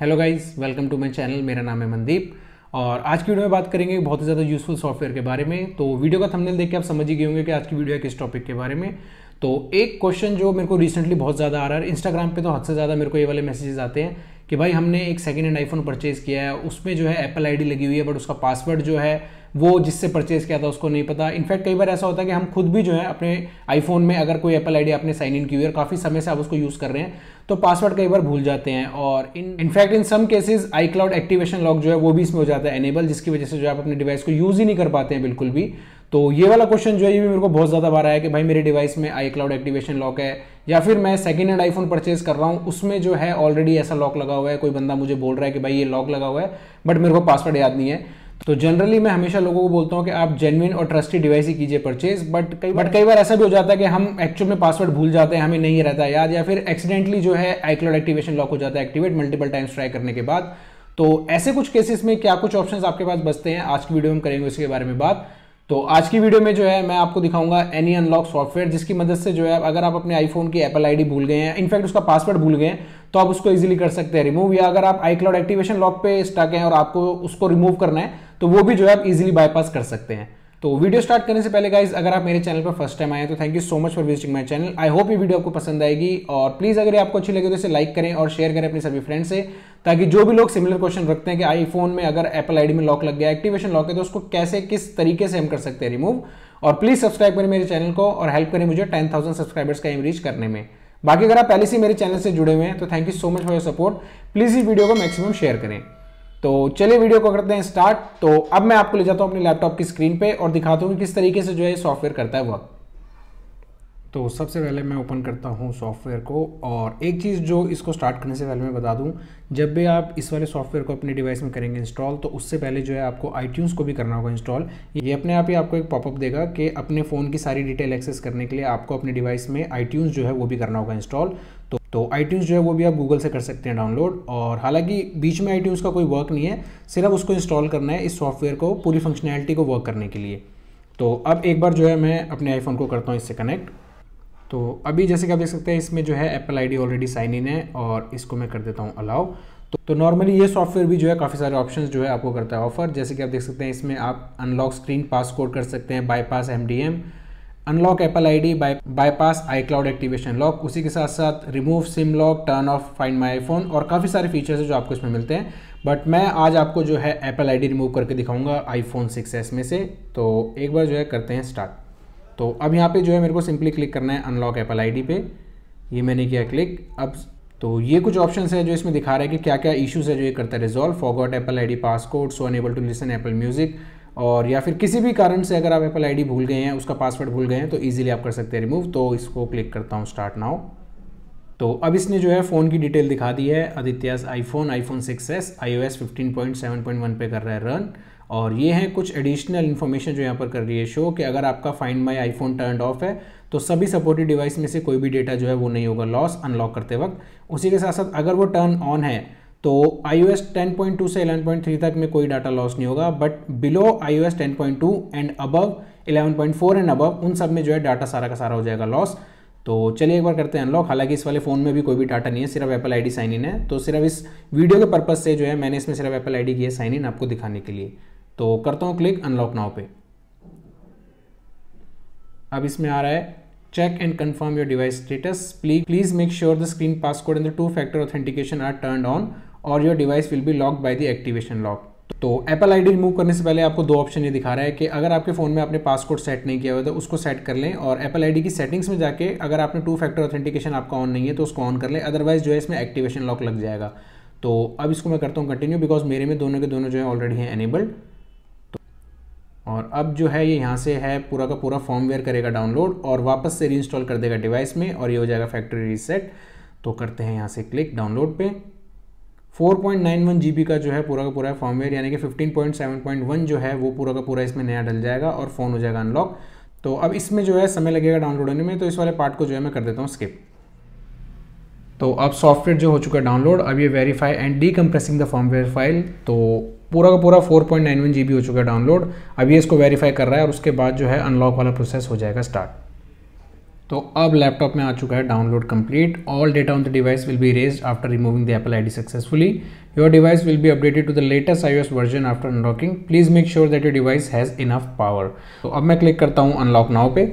Hello guys welcome to my channel मेरा नाम है मनदीप और आज की वीडियो में बात करेंगे बहुत ही ज़्यादा यूज़फुल सॉफ्टवेयर के बारे में तो वीडियो का थंबनेल देख के आप समझ ही गए होंगे कि आज की वीडियो है किस टॉपिक के बारे में तो एक क्वेश्चन जो मेरे को रिसेंटली बहुत ज़्यादा आ रहा है इंस्टाग्राम पर तो हद से ज़्यादा मेरे को ये वाले मैसेजेस आते हैं कि भाई हमने एक सेकेंड हैंड आईफोन परचेज़ किया है उसमें जो है एप्पल आईडी लगी हुई है बट उसका पासवर्ड जो है वो जिससे परचेज़ किया था उसको नहीं पता इनफैक्ट कई बार ऐसा होता है कि हम खुद भी जो है अपने आईफोन में अगर कोई एप्पल आईडी आपने साइन इन की हुई है और काफ़ी समय से आप उसको यूज़ कर रहे हैं तो पासवर्ड कई बार भूल जाते हैं और in in fact in some cases iCloud activation lock जो है वो भी इसमें हो जाता है एनेबल जिसकी वजह से जो आप अपने डिवाइस को यूज़ ही नहीं कर पाते हैं बिल्कुल भी तो ये वाला क्वेश्चन जो है ये भी मेरे को बहुत ज़्यादा बार आया कि भाई मेरे डिवाइस में आई क्लाउड एक्टिवेशन लॉक है या फिर मैं सेकेंड हैंड आईफोन परचेज कर रहा हूँ उसमें जो है ऑलरेडी ऐसा लॉक लगा हुआ है कोई बंदा मुझे बोल रहा है कि भाई ये लॉक लगा हुआ है बट मेरे को पासवर्ड याद नहीं है तो जनरली मैं हमेशा लोगों को बोलता हूँ कि आप जेनविन और ट्रस्टी डिवाइस ही कीजिए परचेज बट कई बट कई बार ऐसा भी हो जाता है कि हम एक्चुअल में पासवर्ड भूल जाते हैं हमें नहीं रहता याद या फिर एक्सीडेंटली जो है क्लाउड एक्टिवेशन लॉक हो जाता है एक्टिवेट मल्टीपल टाइम्स ट्राई करने के बाद तो ऐसे कुछ केसेस में क्या कुछ ऑप्शंस आपके पास बचते हैं आज की वीडियो में करेंगे उसके बारे में बात तो आज की वीडियो में जो है मैं आपको दिखाऊंगा एनी अनलॉक सॉफ्टवेयर जिसकी मदद से जो है अगर आप अपने आईफोन की एप्पल आईडी भूल गए हैं इनफैक्ट उसका पासवर्ड भूल गए हैं तो आप उसको इजीली कर सकते हैं रिमूव या अगर आप आई एक्टिवेशन लॉक पे स्टक हैं और आपको उसको रिमूव करना है तो वो भी जो है आप इजिली बाईपास कर सकते हैं तो वीडियो स्टार्ट करने से पहले गाइज अगर आप मेरे चैनल पर फर्स्ट टाइम आए तो thank you so much for visiting my channel I hope ये वीडियो आपको पसंद आएगी और प्लीज़ अगर ये आपको अच्छी लगे तो इसे लाइक करें और शेयर करें अपने सभी फ्रेंड से ताकि जो भी लोग सिमिलर क्वेश्चन रखते हैं कि आईफोन में अगर एप्पल आईडी में लॉक लग गया एक्टिवेशन लॉक है तो उसको कैसे किस तरीके से हम कर सकते हैं रिमूव और प्लीज़ सब्सक्राइब करें मेरे चैनल को और हेल्प करें मुझे टेन थाउजेंड सब्सक्राइबर्स का एम रीच करने में बाकी अगर आप पहले से मेरे चैनल से जुड़े हुए हैं तो thank you so much for your support please इस वीडियो को मैक्सिमम शेयर करें तो चलिए वीडियो को करते हैं स्टार्ट तो अब मैं आपको ले जाता हूँ अपने लैपटॉप की स्क्रीन पे और दिखाता हूँ कि किस तरीके से जो है सॉफ्टवेयर करता है वर्क तो सबसे पहले मैं ओपन करता हूँ सॉफ्टवेयर को और एक चीज़ जो इसको स्टार्ट करने से पहले मैं बता दूँ जब भी आप इस वाले सॉफ्टवेयर को अपने डिवाइस में करेंगे इंस्टॉल तो उससे पहले जो है आपको आई को भी करना होगा इंस्टॉल ये अपने आप ही आपको एक पॉपअप देगा कि अपने फ़ोन की सारी डिटेल एक्सेस करने के लिए आपको अपने डिवाइस में आई जो है वो भी करना होगा इंस्टॉल तो तो आई जो है वो भी आप गूगल से कर सकते हैं डाउनलोड और हालांकि बीच में आई का कोई वर्क नहीं है सिर्फ उसको इंस्टॉल करना है इस सॉफ्टवेयर को पूरी फंक्शनैलिटी को वर्क करने के लिए तो अब एक बार जो है मैं अपने आईफोन को करता हूँ इससे कनेक्ट तो अभी जैसे कि आप देख सकते हैं इसमें जो है Apple ID already sign in है और इसको मैं कर देता हूँ अलाउ तो, तो नॉर्मली ये सॉफ्टवेयर भी जो है काफ़ी सारे ऑप्शन जो है आपको करता है ऑफर जैसे कि आप देख सकते हैं इसमें आप अनलॉक स्क्रीन पास कोड कर सकते हैं bypass M D M unlock Apple I D bypass iCloud activation lock उसी के साथ साथ remove SIM lock turn off find my phone और काफ़ी सारे फीचर्स हैं जो आपको इसमें मिलते हैं बट मैं आज आपको जो है एप्पल आई डी रिमूव करके दिखाऊंगा आई फोन सिक्स एस में से तो एक बार जो है करते हैं स्टार्ट तो अब यहाँ पे जो है मेरे को सिंपली क्लिक करना है अनलॉक एप्पल आईडी पे ये मैंने किया क्लिक अब तो ये कुछ ऑप्शन है जो इसमें दिखा रहा है कि क्या क्या इशूज़ है जो ये करता है resolve forgot Apple ID passcode so unable to listen Apple Music और या फिर किसी भी कारण से अगर आप एप्पल डी भूल गए हैं उसका पासवर्ड भूल गए हैं तो ईजिली आप कर सकते हैं रिमूव तो इसको क्लिक करता हूँ स्टार्ट नाउ तो अब इसने जो है फ़ोन की डिटेल दिखा दी है Aditya's iPhone iPhone six S I O S fifteen point seven point one पे कर रहा है रन और ये हैं कुछ एडिशनल इन्फॉर्मेशन जो यहाँ पर कर रही है शो कि अगर आपका find my iPhone turn off है तो सभी सपोर्टेड डिवाइस में से कोई भी डेटा जो है वो नहीं होगा लॉस अनलॉक करते वक्त उसी के साथ साथ अगर वो टर्न ऑन है तो I O S ten point two से एलेवन पॉइंट थ्री तक में कोई डाटा लॉस नहीं होगा but below I O S ten point two and above eleven point four and above उन सब में जो है डाटा सारा का सारा हो जाएगा लॉस तो चलिए एक बार करते हैं अनलॉक हालांकि इस वाले फ़ोन में भी कोई भी डाटा नहीं है सिर्फ एप्पल आईडी साइन इन है तो सिर्फ इस वीडियो के पर्पज़ से जो है मैंने इसमें सिर्फ एप्पल आईडी की है साइन इन आपको दिखाने के लिए तो करता हूँ क्लिक अनलॉक नाउ पे अब इसमें आ रहा है check and confirm your device status please please make sure the screen password and the two factor authentication are turn on और your device will be locked by the activation lock तो Apple ID remove करने से पहले आपको दो option ये दिखा रहा है कि अगर आपके फ़ोन में आपने पासकोड सेट नहीं किया हुआ तो उसको सेट कर लें और एप्पल आईडी की सेटिंग्स में जाके अगर आपने टू फैक्टर ऑथेंटिकेशन आपका ऑन नहीं है तो उसको ऑन कर लें अदरवाइज जो है इसमें एक्टिवेशन लॉक लग जाएगा तो अब इसको मैं करता हूँ कंटिन्यू बिकॉज मेरे में दोनों के दोनों जो है ऑलरेडी है एनेबल्ड और अब जो है ये यहाँ से है पूरा का पूरा फॉर्मवेयर करेगा डाउनलोड और वापस से रीइंस्टॉल कर देगा डिवाइस में और ये हो जाएगा फैक्ट्री रीसेट तो करते हैं यहाँ से क्लिक डाउनलोड पे 4.91 जीबी का जो है पूरा का पूरा फॉर्मवेयर यानी कि 15.7.1 जो है वो पूरा का पूरा इसमें नया डल जाएगा और फ़ोन हो जाएगा अनलॉक तो अब इसमें जो है समय लगेगा डाउनलोड होने में तो इस वाले पार्ट को जो है मैं कर देता हूँ स्किप तो अब सॉफ्टवेयर जो हो चुका है डाउनलोड अब ये वेरीफाई एंड डी द फॉर्मवेयर फाइल तो पूरा का पूरा 4.91 पॉइंट हो चुका है डाउनलोड अभी इसको वेरीफाई कर रहा है और उसके बाद जो है अनलॉक वाला प्रोसेस हो जाएगा स्टार्ट तो अब लैपटॉप में आ चुका है download complete all data on the device will be erased after removing the Apple ID successfully your device will be updated to the latest iOS version after unlocking please make sure that your device has enough power तो अब मैं click करता हूँ unlock नाव पे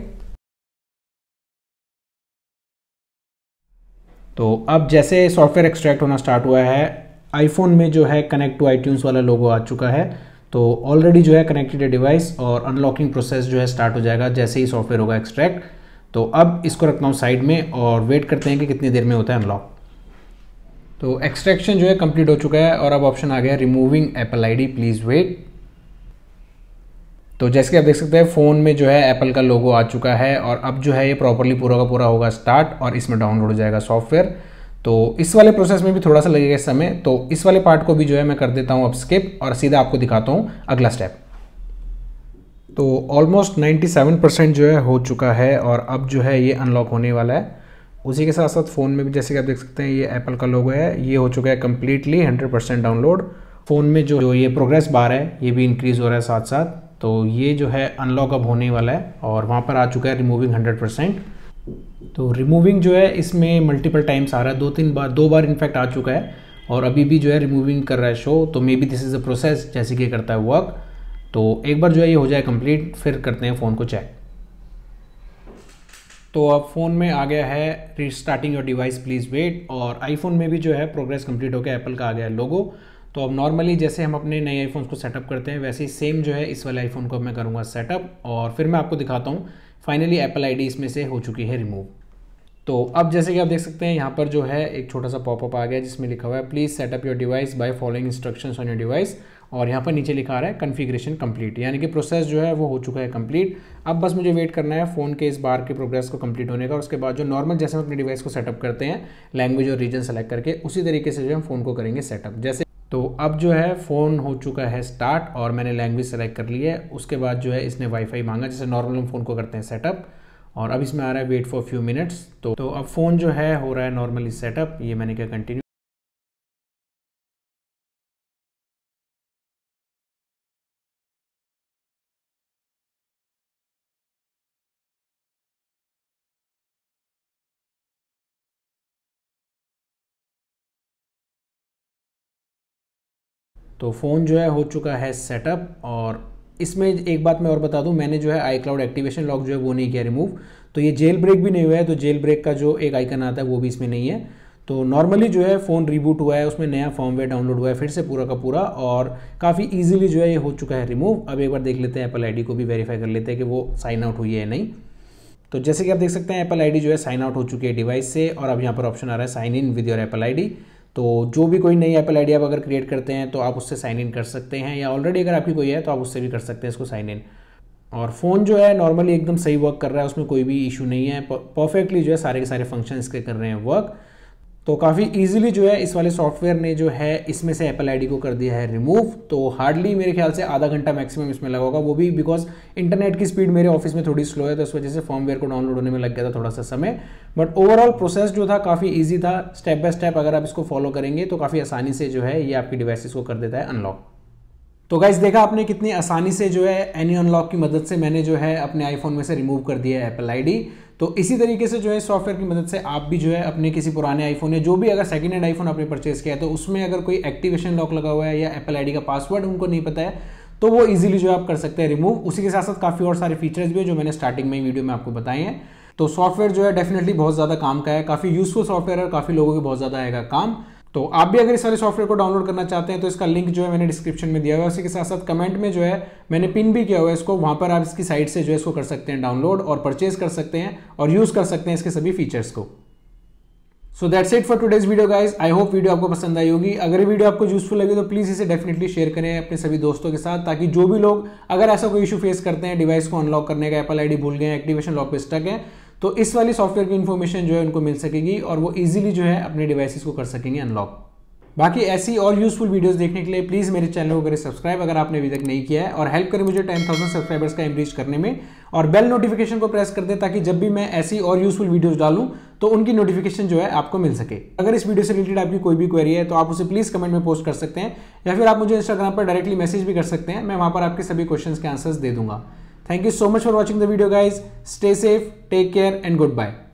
तो अब जैसे software extract होना स्टार्ट हुआ है आईफोन में जो है कनेक्ट टू आई वाला लोगो आ चुका है तो ऑलरेडी जो है कनेक्टेड है डिवाइस और अनलॉकिंग प्रोसेस जो है स्टार्ट हो जाएगा जैसे ही सॉफ्टवेयर होगा एक्सट्रैक्ट तो अब इसको रखता हूँ साइड में और वेट करते हैं कि कितनी देर में होता है अनलॉक तो एक्सट्रैक्शन जो है कंप्लीट हो चुका है और अब ऑप्शन आ गया removing Apple ID please wait तो जैसे कि आप देख सकते हैं फ़ोन में जो है एप्पल का लोगो आ चुका है और अब जो है ये प्रॉपरली पूरा का पूरा होगा स्टार्ट और इसमें डाउनलोड हो जाएगा सॉफ्टवेयर तो इस वाले प्रोसेस में भी थोड़ा सा लगेगा इस समय तो इस वाले पार्ट को भी जो है मैं कर देता हूँ अब स्किप और सीधा आपको दिखाता हूँ अगला स्टेप तो ऑलमोस्ट 97 परसेंट जो है हो चुका है और अब जो है ये अनलॉक होने वाला है उसी के साथ साथ फ़ोन में भी जैसे कि आप देख सकते हैं ये एप्पल का लोगो है ये हो चुका है completely hundred percent download phone में जो ये प्रोग्रेस बार है ये भी इंक्रीज़ हो रहा है साथ साथ तो ये जो है अनलॉक अब होने वाला है और वहाँ पर आ चुका है रिमूविंग हंड्रेड परसेंट तो रिमूविंग जो है इसमें मल्टीपल टाइम्स आ रहा है दो तीन बार दो बार इनफैक्ट आ चुका है और अभी भी जो है रिमूविंग कर रहा है शो तो maybe this is a process जैसे कि करता है वर्क तो एक बार जो है ये हो जाए कंप्लीट फिर करते हैं फ़ोन को चेक तो अब फ़ोन में आ गया है restarting your device please wait और आईफोन में भी जो है प्रोग्रेस कंप्लीट हो गया एप्पल का आ गया है लोगो तो अब नॉर्मली जैसे हम अपने नए आईफोन को सेटअप करते हैं वैसे ही सेम जो है इस वाले आईफोन को मैं करूँगा सेटअप और फिर मैं आपको दिखाता हूँ फाइनली एप्पल आईडी इसमें से हो चुकी है रिमूव तो अब जैसे कि आप देख सकते हैं यहाँ पर जो है एक छोटा सा पॉपअप आ गया जिसमें लिखा हुआ है please set up your device by following instructions on your device और यहाँ पर नीचे लिखा रहा है कन्फिग्रेशन कंप्लीट यानी कि प्रोसेस जो है वो हो चुका है कंप्लीट अब बस मुझे वेट करना है फ़ोन के इस बार के प्रोग्रेस को कम्प्लीट होने का उसके बाद जो नॉर्मल जैसे हम अपने डिवाइस को सेटअप करते हैं लैंग्वेज और रीजन सेलेक्ट करके उसी तरीके से जो हम फ़ोन को करेंगे सेटअप जैसे तो अब जो है फ़ोन हो चुका है स्टार्ट और मैंने लैंग्वेज सेलेक्ट कर ली है उसके बाद जो है इसने वाईफाई मांगा जैसे नॉर्मल हम फ़ोन को करते हैं सेटअप और अब इसमें आ रहा है वेट फॉर फ्यू मिनट्स तो तो अब फ़ोन जो है हो रहा है नॉर्मली सेटअप ये मैंने क्या कंटिन्यू तो फ़ोन जो है हो चुका है सेटअप और इसमें एक बात मैं और बता दूं मैंने जो है आई क्लाउड एक्टिवेशन लॉक जो है वो नहीं किया रिमूव तो ये जेल ब्रेक भी नहीं हुआ है तो जेल ब्रेक का जो एक आइकन आता है वो भी इसमें नहीं है तो नॉर्मली जो है फ़ोन रिबूट हुआ है उसमें नया फॉर्म डाउनलोड हुआ है फिर से पूरा का पूरा और काफ़ी ईजिली जो है ये हो चुका है रिमूव अब एक बार देख लेते हैं एप्पल आई को भी वेरीफाई कर लेते हैं कि वो साइन आउट हुई है नहीं तो जैसे कि आप देख सकते हैं एप्पल आई जो है साइन आउट हो चुकी है डिवाइस से और अब यहाँ पर ऑप्शन आ रहा है sign in with your Apple I तो जो भी कोई नई एप्पल आईडी आप अगर क्रिएट करते हैं तो आप उससे साइन इन कर सकते हैं या ऑलरेडी अगर आपकी कोई है तो आप उससे भी कर सकते हैं इसको साइन इन और फ़ोन जो है नॉर्मली एकदम सही वर्क कर रहा है उसमें कोई भी इशू नहीं है परफेक्टली जो है सारे के सारे फंक्शन इसके कर रहे हैं वर्क तो काफ़ी इजीली जो है इस वाले सॉफ्टवेयर ने जो है इसमें से एप्पल आईडी को कर दिया है रिमूव तो हार्डली मेरे ख्याल से आधा घंटा मैक्सिमम इसमें लगा होगा वो भी बिकॉज इंटरनेट की स्पीड मेरे ऑफिस में थोड़ी स्लो है तो इस वजह से फॉर्मवेयर को डाउनलोड होने में लग गया था थोड़ा सा समय बट ओवरऑल प्रोसेस जो था काफ़ी ईजी था स्टेप बाय स्टेप अगर आप इसको फॉलो करेंगे तो काफ़ी आसानी से जो है ये आपकी डिवाइसिस को कर देता है अनलॉक तो गाइज देखा आपने कितनी आसानी से जो है एनी अनलॉक की मदद से मैंने जो है अपने आईफोन में से रिमूव कर दिया है एप्पल आईडी तो इसी तरीके से जो है सॉफ्टवेयर की मदद से आप भी जो है अपने किसी पुराने आईफोन या जो भी अगर सेकंड हैंड आईफोन आपने परचेस किया है तो उसमें अगर कोई एक्टिवेशन लॉक लगा हुआ है या एप्पल आईडी का पासवर्ड उनको नहीं पता है तो वो इजीली जो है आप कर सकते हैं रिमूव उसी के साथ साथ काफ़ी और सारे फीचर्स भी है जो मैंने स्टार्टिंग में वीडियो में आपको बताए हैं तो सॉफ्टवेयर जो है डेफिनेटली बहुत ज़्यादा काम का है काफ़ी यूजफुल सॉफ्टवेयर है काफ़ी लोगों के बहुत ज़्यादा आएगा काम तो आप भी अगर इस सारे सॉफ्टवेयर को डाउनलोड करना चाहते हैं तो इसका लिंक जो है मैंने डिस्क्रिप्शन में दिया हुआ है उसी के साथ साथ कमेंट में जो है मैंने पिन भी किया हुआ है इसको वहाँ पर आप इसकी साइट से जो है इसको कर सकते हैं डाउनलोड और परचेज कर सकते हैं और यूज़ कर सकते हैं इसके सभी फीचर्स को so that's it for today's video guys I hope video आपको पसंद आई होगी अगर वीडियो आपको यूजफुल लगी तो प्लीज़ इसे डेफिनेटली शेयर करें अपने सभी दोस्तों के साथ ताकि जो भी लोग अगर ऐसा कोई इशू फेस करते हैं डिवाइस को अनलॉक करने का एप्पल आईडी भूल गए एक्टिवेशन लॉक पे स्टक है तो इस वाली सॉफ्टवेयर की इन्फॉर्मेशन जो है उनको मिल सकेगी और वो इजीली जो है अपने डिवाइसेस को कर सकेंगे अनलॉक बाकी ऐसी और यूजफुल वीडियोस देखने के लिए प्लीज़ मेरे चैनल को करें सब्सक्राइब अगर आपने अभी तक नहीं किया है और हेल्प करें मुझे 10,000 सब्सक्राइबर्स का एम करने में और बेल नोटिफिकेशन को प्रेस कर दें ताकि जब भी मैं ऐसी और यूजफुल वीडियोस डालूं तो उनकी नोटिफिकेशन जो है आपको मिल सके अगर इस वीडियो से रिलेटेड आपकी कोई भी क्वेरी है तो आप उसे प्लीज़ कमेंट में पोस्ट कर सकते हैं या फिर आप मुझे इंस्टाग्राम पर डायरेक्टली मैसेज भी कर सकते हैं मैं वहाँ पर आपके सभी क्वेश्चन के आंसर्स दे दूंगा Thank you so much for watching the video guys. Stay safe, take care and goodbye.